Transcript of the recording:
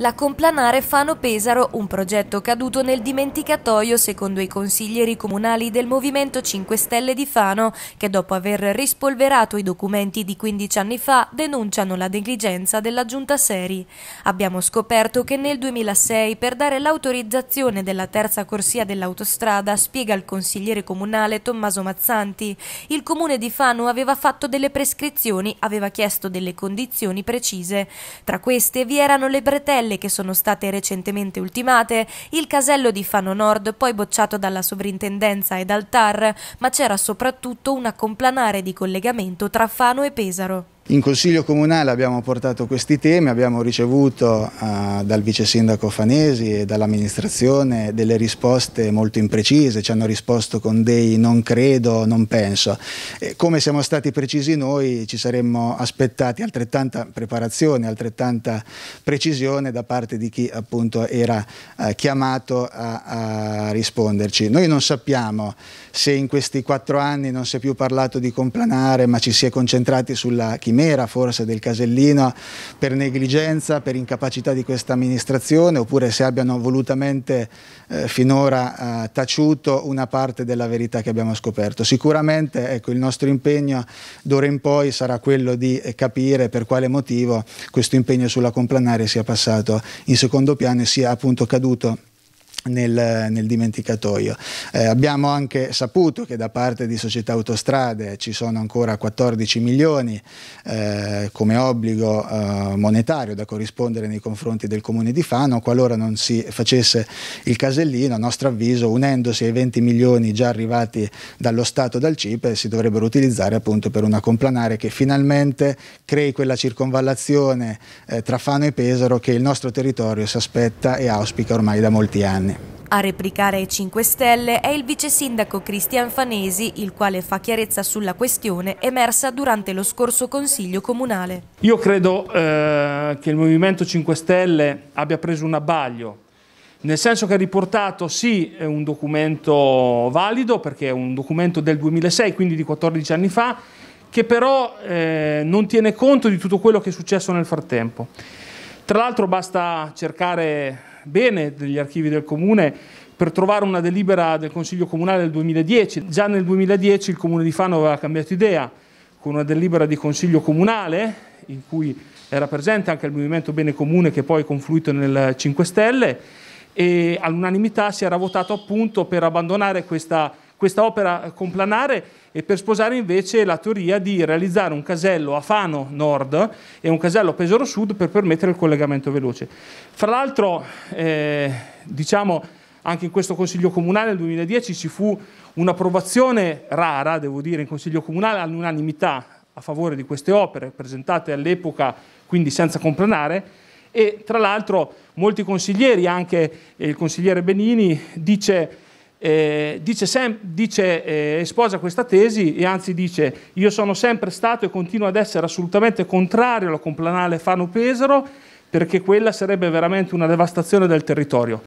La Complanare Fano Pesaro, un progetto caduto nel dimenticatoio secondo i consiglieri comunali del Movimento 5 Stelle di Fano, che dopo aver rispolverato i documenti di 15 anni fa denunciano la negligenza della giunta Seri. Abbiamo scoperto che nel 2006 per dare l'autorizzazione della terza corsia dell'autostrada, spiega il consigliere comunale Tommaso Mazzanti, il comune di Fano aveva fatto delle prescrizioni, aveva chiesto delle condizioni precise. Tra queste vi erano le bretelle caselle che sono state recentemente ultimate, il casello di Fano Nord, poi bocciato dalla sovrintendenza e dal TAR, ma c'era soprattutto una complanare di collegamento tra Fano e Pesaro. In Consiglio Comunale abbiamo portato questi temi, abbiamo ricevuto eh, dal Vice Sindaco Fanesi e dall'amministrazione delle risposte molto imprecise, ci hanno risposto con dei non credo, non penso. E come siamo stati precisi noi ci saremmo aspettati altrettanta preparazione, altrettanta precisione da parte di chi appunto era eh, chiamato a, a risponderci. Noi non sappiamo se in questi quattro anni non si è più parlato di complanare ma ci si è concentrati sulla chimica chimera forse del Casellino per negligenza, per incapacità di questa amministrazione oppure se abbiano volutamente eh, finora eh, taciuto una parte della verità che abbiamo scoperto. Sicuramente ecco, il nostro impegno d'ora in poi sarà quello di eh, capire per quale motivo questo impegno sulla complanare sia passato in secondo piano e sia appunto caduto nel, nel, dimenticatoio. Eh, abbiamo anche saputo che da parte di società autostrade ci sono ancora 14 milioni eh, come obbligo eh, monetario da corrispondere nei confronti del comune di Fano qualora non si facesse il casellino a nostro avviso unendosi ai 20 milioni già arrivati dallo Stato dal CIPE si dovrebbero utilizzare appunto per una complanare che finalmente crei quella circonvallazione eh, tra Fano e Pesaro che il nostro territorio si aspetta e auspica ormai da molti anni. A replicare ai 5 Stelle è il vice sindaco Cristian Fanesi, il quale fa chiarezza sulla questione emersa durante lo scorso Consiglio Comunale. Io credo eh, che il Movimento 5 Stelle abbia preso un abbaglio, nel senso che ha riportato sì un documento valido, perché è un documento del 2006, quindi di 14 anni fa, che però eh, non tiene conto di tutto quello che è successo nel frattempo. Tra l'altro basta cercare bene degli archivi del comune per trovare una delibera del Consiglio Comunale del 2010. Già nel 2010 il Comune di Fano aveva cambiato idea con una delibera di Consiglio Comunale in cui era presente anche il Movimento Bene Comune che poi è confluito nel 5 Stelle e all'unanimità si era votato appunto per abbandonare questa questa opera complanare e per sposare invece la teoria di realizzare un casello a Fano Nord e un casello a Pesaro Sud per permettere il collegamento veloce. Fra l'altro, eh, diciamo, anche in questo Consiglio Comunale nel 2010 ci fu un'approvazione rara, devo dire, in Consiglio Comunale all'unanimità a favore di queste opere presentate all'epoca, quindi senza complanare, e tra l'altro molti consiglieri, anche il consigliere Benini, dice eh, dice, sem- dice eh, sposa questa tesi e anzi dice io sono sempre stato e continuo ad essere assolutamente contrario alla complanale Fano Pesaro perché quella sarebbe veramente una devastazione del territorio.